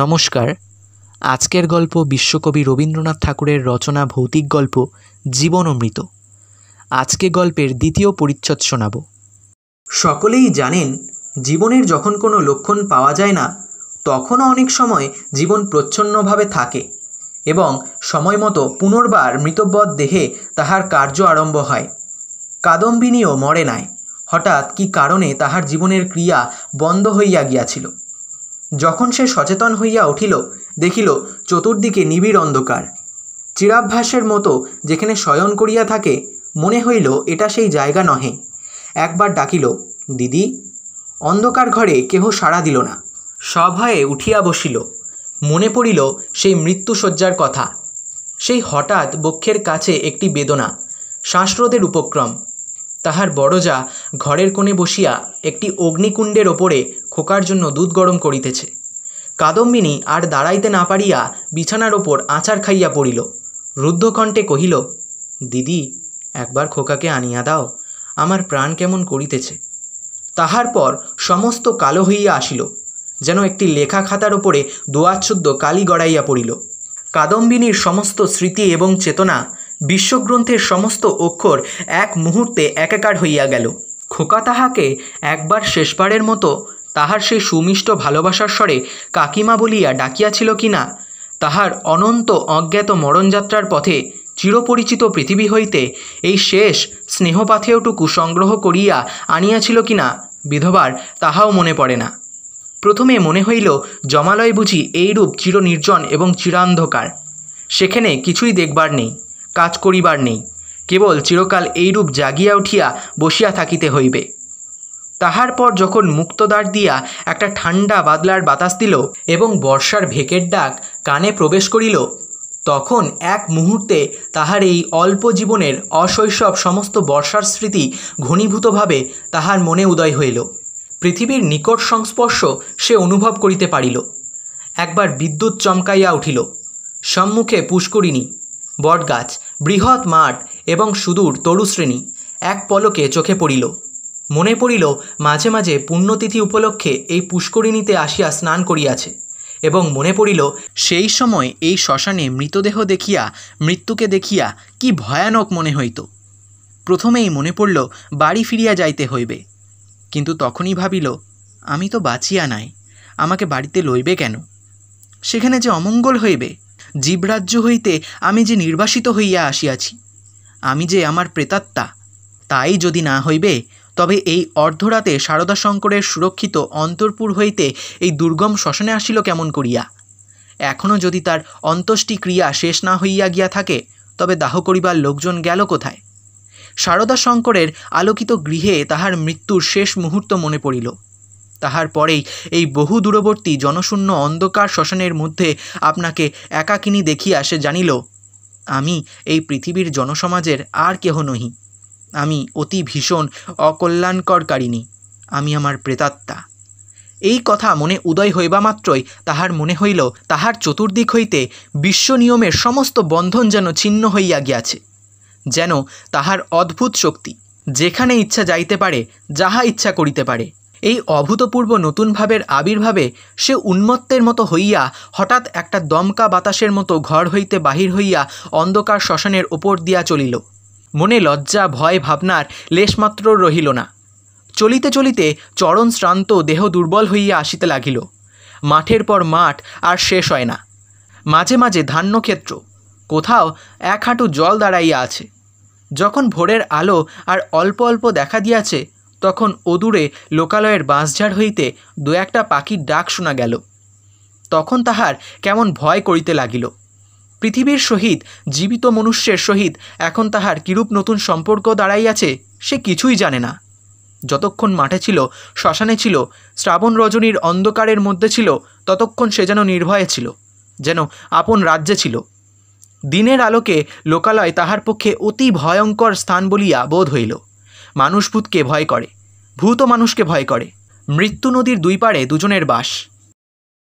নমস্কার আজকের গল্প বিশ্বকবি রবীন্দ্রনাথ ঠাকুরের রচনা ভৌতিক গল্প জীবন অমৃত আজকে গল্পের দ্বিতীয় পরিচ্ছদ শোনাব সকলেই জানেন জীবনের যখন কোনো লক্ষণ পাওয়া যায় না তখনও অনেক সময় জীবন প্রচ্ছন্নভাবে থাকে এবং সময় মতো পুনর্বার মৃতবধ দেহে তাহার কার্য আরম্ভ হয় কাদম্বিনীও মরে নাই হঠাৎ কি কারণে তাহার জীবনের ক্রিয়া বন্ধ হইয়া গিয়াছিল যখন সে সচেতন হইয়া উঠিল দেখিল চতুর্দিকে নিবিড় অন্ধকার চিরাভ্যাসের মতো যেখানে শয়ন করিয়া থাকে মনে হইল এটা সেই জায়গা নহে একবার ডাকিল দিদি অন্ধকার ঘরে কেহ সাড়া দিল না সভয়ে উঠিয়া বসিল মনে পড়িল সেই মৃত্যুসজ্জার কথা সেই হঠাৎ বক্ষের কাছে একটি বেদনা শ্বাসরোধের উপক্রম তাহার বড়জা ঘরের কোণে বসিয়া একটি অগ্নিকুণ্ডের ওপরে খোকার জন্য দুধ গরম করিতেছে কাদম্বিনী আর দাঁড়াইতে না পারিয়া বিছানার ওপর আচার খাইয়া পড়িল রুদ্ধকণ্ঠে কহিল দিদি একবার খোকাকে আনিয়া দাও আমার প্রাণ কেমন করিতেছে তাহার পর সমস্ত কালো হইয়া আসিল যেন একটি লেখা খাতার ওপরে দোয়াচ্ছুদ্ধ কালি গড়াইয়া পড়িল কাদম্বিনীর সমস্ত স্মৃতি এবং চেতনা বিশ্বগ্রন্থের সমস্ত অক্ষর এক মুহূর্তে একাকার হইয়া গেল খোকা তাহাকে একবার শেষবারের মতো তাহার সেই সুমিষ্ট ভালোবাসার স্বরে কাকিমা বলিয়া ডাকিয়াছিল কি না তাহার অনন্ত অজ্ঞাত মরণযাত্রার পথে চিরপরিচিত পৃথিবী হইতে এই শেষ স্নেহপাথেয়টুকু সংগ্রহ করিয়া আনিয়াছিল কি না বিধবার তাহাও মনে পড়ে না প্রথমে মনে হইল জমালয় বুঝি এইরূপ চিরনির্জন এবং চিরান্ধকার সেখানে কিছুই দেখবার নেই কাজ করিবার নেই কেবল চিরকাল এইরূপ জাগিয়া উঠিয়া বসিয়া থাকিতে হইবে তাহার পর যখন মুক্তদ্বার দিয়া একটা ঠান্ডা বাদলার বাতাস দিল এবং বর্ষার ভেকের ডাক কানে প্রবেশ করিল তখন এক মুহূর্তে তাহার এই অল্প জীবনের অশৈশব সমস্ত বর্ষার স্মৃতি ঘনীভূতভাবে তাহার মনে উদয় হইল পৃথিবীর নিকট সংস্পর্শ সে অনুভব করিতে পারিল একবার বিদ্যুৎ চমকাইয়া উঠিল সম্মুখে পুষ্করিণী বটগাছ বৃহৎ মাঠ এবং সুদূর তরুশ্রেণী এক পলকে চোখে পড়িল মনে পড়িল মাঝে মাঝে পুণ্যতিথি উপলক্ষে এই পুষ্করিণীতে আসিয়া স্নান করিয়াছে এবং মনে পড়িল সেই সময় এই শ্মশানে মৃতদেহ দেখিয়া মৃত্যুকে দেখিয়া কি ভয়ানক মনে হইত প্রথমেই মনে পড়ল বাড়ি ফিরিয়া যাইতে হইবে কিন্তু তখনই ভাবিল আমি তো বাঁচিয়া নাই আমাকে বাড়িতে লইবে কেন সেখানে যে অমঙ্গল হইবে জীবরাজ্য হইতে আমি যে নির্বাসিত হইয়া আসিয়াছি আমি যে আমার প্রেতাত্মা তাই যদি না হইবে তবে এই অর্ধরাতে সারদা শঙ্করের সুরক্ষিত অন্তর্পুর হইতে এই দুর্গম শ্মশানে আসিল কেমন করিয়া এখনও যদি তার অন্তষ্টি ক্রিয়া শেষ না হইয়া গিয়া থাকে তবে দাহ করিবার লোকজন গেল কোথায় সারদা শঙ্করের আলোকিত গৃহে তাহার মৃত্যুর শেষ মুহূর্ত মনে পড়িল তাহার পরেই এই বহু দূরবর্তী জনশূন্য অন্ধকার শ্মশানের মধ্যে আপনাকে একাকিনী দেখিয়া সে জানিল আমি এই পৃথিবীর জনসমাজের আর কেহ নহি আমি অতি ভীষণ অকল্যাণকরকারিণী আমি আমার প্রেতাত্মা এই কথা মনে উদয় হইবা মাত্রই তাহার মনে হইল তাহার চতুর্দিক হইতে বিশ্ব নিয়মের সমস্ত বন্ধন যেন ছিন্ন হইয়া গিয়াছে যেন তাহার অদ্ভুত শক্তি যেখানে ইচ্ছা যাইতে পারে যাহা ইচ্ছা করিতে পারে এই অভূতপূর্ব নতুন ভাবের আবির্ভাবে সে উন্মত্তের মতো হইয়া হঠাৎ একটা দমকা বাতাসের মতো ঘর হইতে বাহির হইয়া অন্ধকার শ্মশানের ওপর দিয়া চলিল মনে লজ্জা ভয় ভাবনার লেশমাত্র রহিল না চলিতে চলিতে চরণ শ্রান্ত দেহ দুর্বল হইয়া আসিতে লাগিল মাঠের পর মাঠ আর শেষ হয় না মাঝে মাঝে ধান্যক্ষেত্র কোথাও এক হাঁটু জল দাঁড়াইয়া আছে যখন ভোরের আলো আর অল্প অল্প দেখা দিয়াছে তখন অদূরে লোকালয়ের বাঁশঝাড় হইতে দু একটা পাখির ডাক শোনা গেল তখন তাহার কেমন ভয় করিতে লাগিল পৃথিবীর সহিত জীবিত মনুষ্যের সহিত এখন তাহার কিরূপ নতুন সম্পর্ক দাঁড়াইয়াছে সে কিছুই জানে না যতক্ষণ মাঠে ছিল শ্মশানে ছিল শ্রাবণ রজনীর অন্ধকারের মধ্যে ছিল ততক্ষণ সে যেন নির্ভয়ে ছিল যেন আপন রাজ্যে ছিল দিনের আলোকে লোকালয় তাহার পক্ষে অতি ভয়ঙ্কর স্থান বলিয়া বোধ হইল মানুষ ভূতকে ভয় করে ভূত মানুষকে ভয় করে মৃত্যু নদীর দুই পাড়ে দুজনের বাস